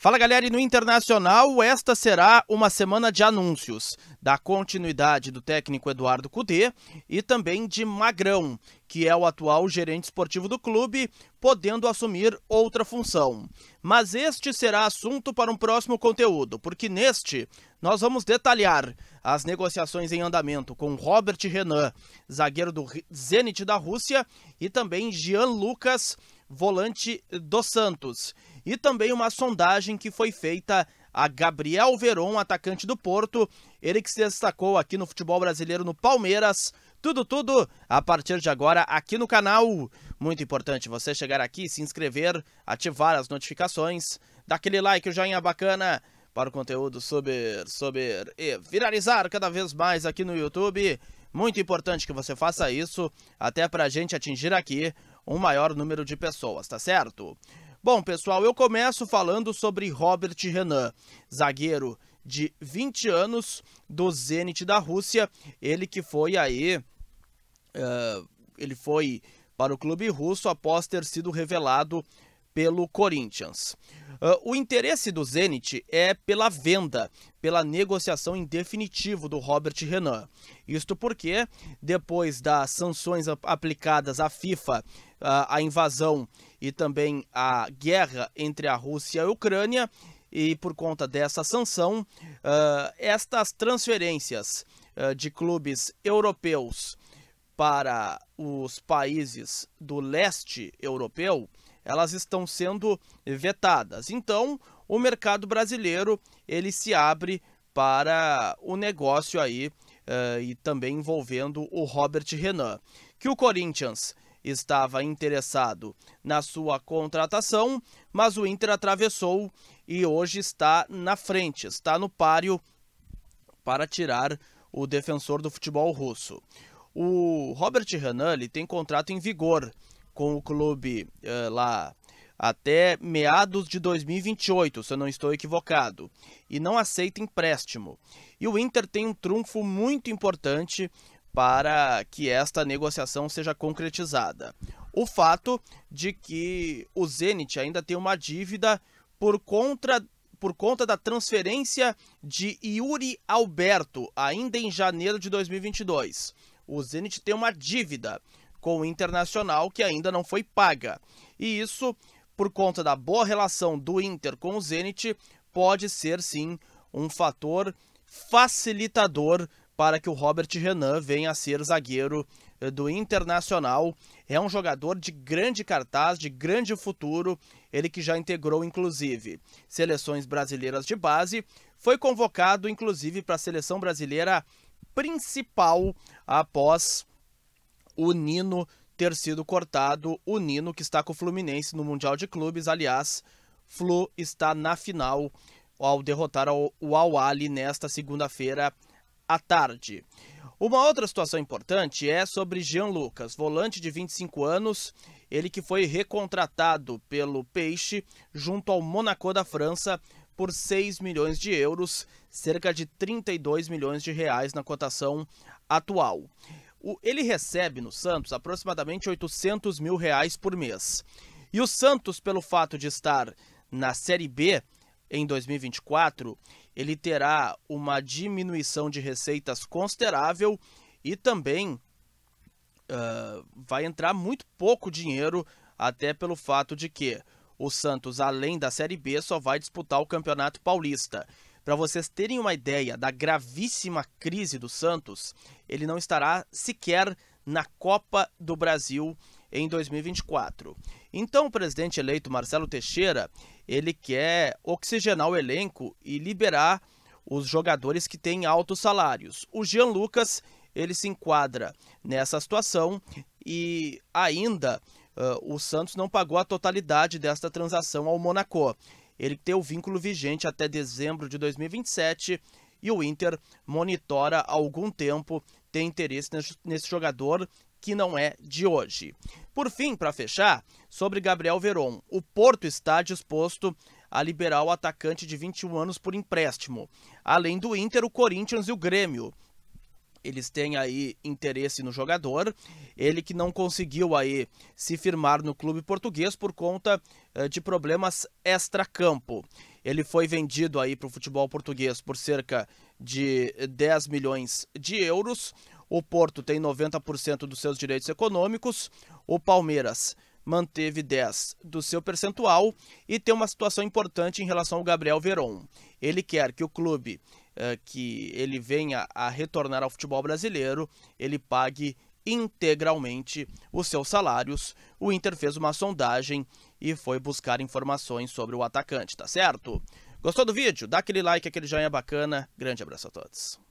Fala galera, e no Internacional, esta será uma semana de anúncios da continuidade do técnico Eduardo Cudê e também de Magrão, que é o atual gerente esportivo do clube, podendo assumir outra função. Mas este será assunto para um próximo conteúdo, porque neste nós vamos detalhar as negociações em andamento com Robert Renan, zagueiro do Zenit da Rússia, e também Jean Lucas, volante do Santos e também uma sondagem que foi feita a Gabriel Veron, atacante do Porto. Ele que se destacou aqui no futebol brasileiro no Palmeiras. Tudo, tudo a partir de agora aqui no canal. Muito importante você chegar aqui, se inscrever, ativar as notificações, dar aquele like, o joinha bacana para o conteúdo subir, subir e viralizar cada vez mais aqui no YouTube. Muito importante que você faça isso, até para a gente atingir aqui um maior número de pessoas, tá certo? Bom, pessoal, eu começo falando sobre Robert Renan, zagueiro de 20 anos do Zenit da Rússia. Ele que foi aí. Uh, ele foi para o clube russo após ter sido revelado pelo Corinthians. Uh, o interesse do Zenit é pela venda, pela negociação em definitivo do Robert Renan. Isto porque, depois das sanções aplicadas à FIFA a invasão e também a guerra entre a Rússia e a Ucrânia, e por conta dessa sanção, ah, estas transferências ah, de clubes europeus para os países do leste europeu, elas estão sendo vetadas. Então, o mercado brasileiro ele se abre para o negócio aí uh, e também envolvendo o Robert Renan. Que o Corinthians estava interessado na sua contratação, mas o Inter atravessou e hoje está na frente, está no páreo para tirar o defensor do futebol russo. O Robert Renan tem contrato em vigor com o clube uh, lá até meados de 2028, se eu não estou equivocado, e não aceita empréstimo. E o Inter tem um trunfo muito importante para que esta negociação seja concretizada. O fato de que o Zenit ainda tem uma dívida por conta, por conta da transferência de Yuri Alberto, ainda em janeiro de 2022. O Zenit tem uma dívida com o Internacional que ainda não foi paga. E isso, por conta da boa relação do Inter com o Zenit, pode ser sim um fator facilitador para que o Robert Renan venha a ser zagueiro eh, do Internacional. É um jogador de grande cartaz, de grande futuro, ele que já integrou inclusive seleções brasileiras de base, foi convocado inclusive para a seleção brasileira principal após o Nino ter sido cortado, o Nino que está com o Fluminense no Mundial de Clubes, aliás, Flu está na final ao derrotar o Awali ali nesta segunda-feira à tarde. Uma outra situação importante é sobre Jean Lucas, volante de 25 anos, ele que foi recontratado pelo Peixe junto ao Monaco da França por 6 milhões de euros, cerca de 32 milhões de reais na cotação atual. ele recebe no Santos aproximadamente 800 mil reais por mês. E o Santos, pelo fato de estar na Série B em 2024, ele terá uma diminuição de receitas considerável e também uh, vai entrar muito pouco dinheiro, até pelo fato de que o Santos, além da Série B, só vai disputar o Campeonato Paulista. Para vocês terem uma ideia da gravíssima crise do Santos, ele não estará sequer na Copa do Brasil em 2024. Então o presidente eleito Marcelo Teixeira, ele quer oxigenar o elenco e liberar os jogadores que têm altos salários. O Jean Lucas, ele se enquadra nessa situação e ainda uh, o Santos não pagou a totalidade desta transação ao Monaco. Ele tem o vínculo vigente até dezembro de 2027 e o Inter monitora há algum tempo, tem interesse nesse jogador que não é de hoje. Por fim, para fechar, sobre Gabriel Veron, o Porto está disposto a liberar o atacante de 21 anos por empréstimo. Além do Inter, o Corinthians e o Grêmio. Eles têm aí interesse no jogador, ele que não conseguiu aí se firmar no clube português por conta eh, de problemas extra-campo. Ele foi vendido aí para o futebol português por cerca de 10 eh, milhões de euros. O Porto tem 90% dos seus direitos econômicos, o Palmeiras manteve 10 do seu percentual e tem uma situação importante em relação ao Gabriel Veron. Ele quer que o clube eh, que ele venha a retornar ao futebol brasileiro, ele pague integralmente os seus salários. O Inter fez uma sondagem e foi buscar informações sobre o atacante, tá certo? Gostou do vídeo? Dá aquele like, aquele joinha bacana. Grande abraço a todos.